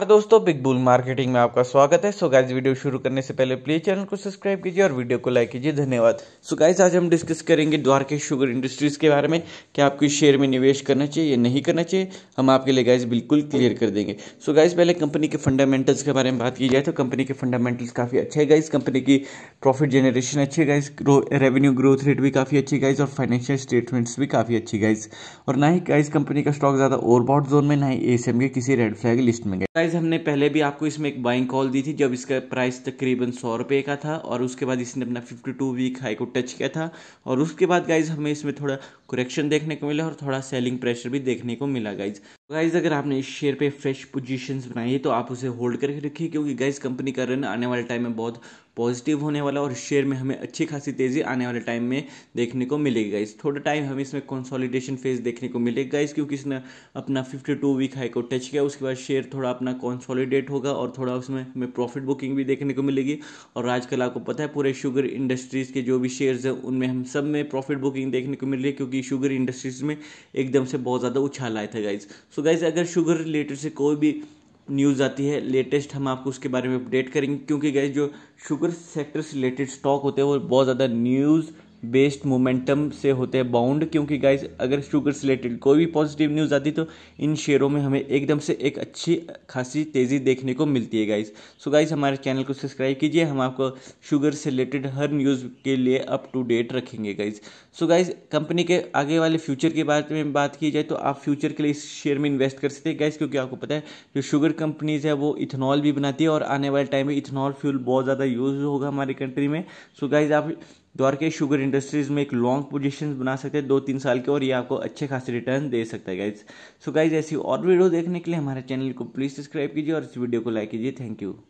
नमस्कार दोस्तों big bull marketing में आपका स्वागत है सो so वीडियो शुरू करने से पहले प्लीज चैनल को सब्सक्राइब कीजिए और वीडियो को लाइक कीजिए धन्यवाद सो so आज हम डिस्कस करेंगे द्वारके शुगर इंडस्ट्रीज के बारे में क्या आपको इस शेयर में निवेश करना चाहिए या नहीं करना चाहिए हम आपके लिए गाइज बिल्कुल क्लियर कर देंगे सो so गाइज पहले कंपनी के फंडामेंटल्स के बारे में बात की जाए तो कंपनी के फंडामेंटल्स काफ़ी अच्छे गाइज कंपनी की प्रॉफिट जनरेशन अच्छी गाइज रेवेन्यू ग्रोथ रेट भी काफ़ी अच्छी गाइज और फाइनेंशियल स्टेटमेंट्स भी काफ़ी अच्छी गाइज और ना ही गाइज कंपनी का स्टॉक ज़्यादा ओवरबॉड जोन में ना ही ए के किसी रेड फ्लैग लिस्ट में गए गाइज हमने पहले भी आपको इसमें एक बाइंग कॉल दी थी जब इसका प्राइस तकरीबन सौ रुपये का था और उसके बाद इसने अपना फिफ्टी टू वीक हाई को टच किया था और उसके बाद गाइज हमें इसमें थोड़ा करेक्शन देखने को मिला और थोड़ा सेलिंग प्रेशर भी देखने को मिला गाइज गाइज अगर आपने इस शेयर पे फ्रेश पोजिशन बनाई है तो आप उसे होल्ड करके रखिए क्योंकि गाइज कंपनी का रन आने वाले टाइम में बहुत पॉजिटिव होने वाला और शेयर में हमें अच्छी खासी तेज़ी आने वाले टाइम में देखने को मिलेगी गाइज थोड़ा टाइम हमें इसमें कंसोलिडेशन फेज देखने को मिलेगा गाइज क्योंकि इसने अपना 52 वीक हाई को टच किया उसके बाद शेयर थोड़ा अपना कॉन्सोलिडेट होगा और थोड़ा उसमें हमें प्रॉफिट बुकिंग भी देखने को मिलेगी और आजकल आपको पता है पूरे शुगर इंडस्ट्रीज़ के जो भी शेयर्स हैं उनमें हम सब में प्रॉफिट बुकिंग देखने को मिल रही है क्योंकि शुगर इंडस्ट्रीज़ में एकदम से बहुत ज़्यादा उछाल आया था गाइज सो गाइज अगर शुगर रिलेटेड से कोई भी न्यूज़ आती है लेटेस्ट हम आपको उसके बारे में अपडेट करेंगे क्योंकि गाइज जो शुगर सेक्टर से रिलेटेड स्टॉक होते हैं वो बहुत ज़्यादा न्यूज़ बेस्ड मोमेंटम से होते हैं बाउंड क्योंकि गाइज अगर शुगर से रिलेटेड कोई भी पॉजिटिव न्यूज़ आती तो इन शेयरों में हमें एकदम से एक अच्छी खासी तेज़ी देखने को मिलती है गाइज सो गाइज हमारे चैनल को सब्सक्राइब कीजिए हम आपको शुगर से रिलेटेड हर न्यूज़ के लिए अप टू डेट रखेंगे गाइज सो गाइज कंपनी के आगे वाले फ्यूचर के बारे में बात की जाए तो आप फ्यूचर के लिए इस शेयर में इन्वेस्ट कर सकते हैं गाइज क्योंकि आपको पता है जो शुगर कंपनीज़ है वो इथेनॉल भी बनाती है और आने वाले टाइम में इथेनॉल फ्यूल बहुत ज़्यादा यूज़ होगा हमारी कंट्री में सो गाइज आप द्वारके शुगर इंडस्ट्रीज में एक लॉन्ग पोजिशन बना सकते हैं दो तीन साल के और ये आपको अच्छे खासे रिटर्न दे सकता है गाइज सो गाइज ऐसी और वीडियो देखने के लिए हमारे चैनल को प्लीज़ सब्सक्राइब कीजिए और इस वीडियो को लाइक कीजिए थैंक यू